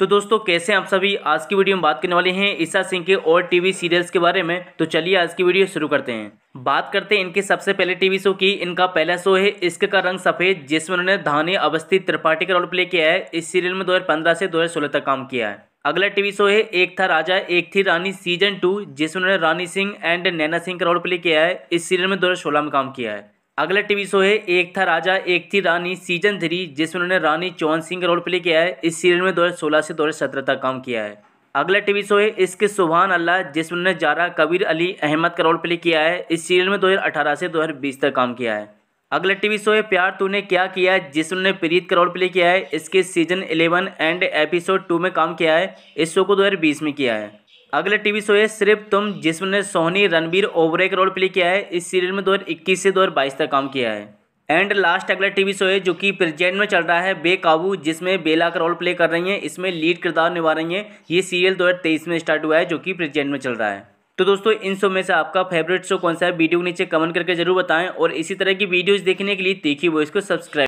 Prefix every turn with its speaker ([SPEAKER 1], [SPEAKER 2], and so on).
[SPEAKER 1] तो दोस्तों कैसे आप सभी आज की वीडियो में बात करने वाले हैं ईशा सिंह के और टीवी सीरियल्स के बारे में तो चलिए आज की वीडियो शुरू करते हैं बात करते हैं इनके सबसे पहले टीवी शो की इनका पहला शो है इश्क का रंग सफेद जिसमें उन्होंने धानी अवस्थी त्रिपाठी का रोल प्ले किया है इस सीरियल में दो से दो तक काम किया है अगला टीवी शो है एक था राजा एक थी रानी सीजन टू जिसमें उन्होंने रानी सिंह एंड नैना सिंह का रोल प्ले किया है इस सीरियल में दो में काम किया है अगला टीवी शो है एक था राजा एक थी रानी सीजन थ्री जिसमें उन्होंने रानी चौहान सिंह का रोल प्ले किया है इस सीरियल में 2016 से 2017 तक काम किया है अगला टीवी शो है इसके सुबहान अल्लाह जिसमें उन्होंने जारा कबीर अली अहमद का रोल प्ले किया है इस सीरियल में 2018 से 2020 तक काम किया है अगला टीवी शो है प्यार तूने क्या किया है जिसमें उन्होंने प्रीत का रोल प्ले किया है इसके सीजन 11 एंड एपिसोड 2 में काम किया है इस शो को 2020 में किया है अगले टीवी शो है सिर्फ तुम जिसमें सोनी रणबीर ओबरे का रोल प्ले किया है इस सीरियल में 2021 से 2022 तक काम किया है एंड लास्ट अगला टीवी शो है जो कि प्रेजेंट में चल रहा है बेकाबू जिसमें बेला का रोल प्ले कर रही हैं इसमें लीड किरदार निभा रही हैं ये सीरियल 2023 में स्टार्ट हुआ है जो कि प्रेजेंट में चल रहा है तो दोस्तों इन शो में से आपका फेवरेट शो कौन सा है वीडियो के नीचे कमेंट करके जरूर बताएं और इसी तरह की वीडियोज़ देखने के लिए देखी वो इसको सब्सक्राइब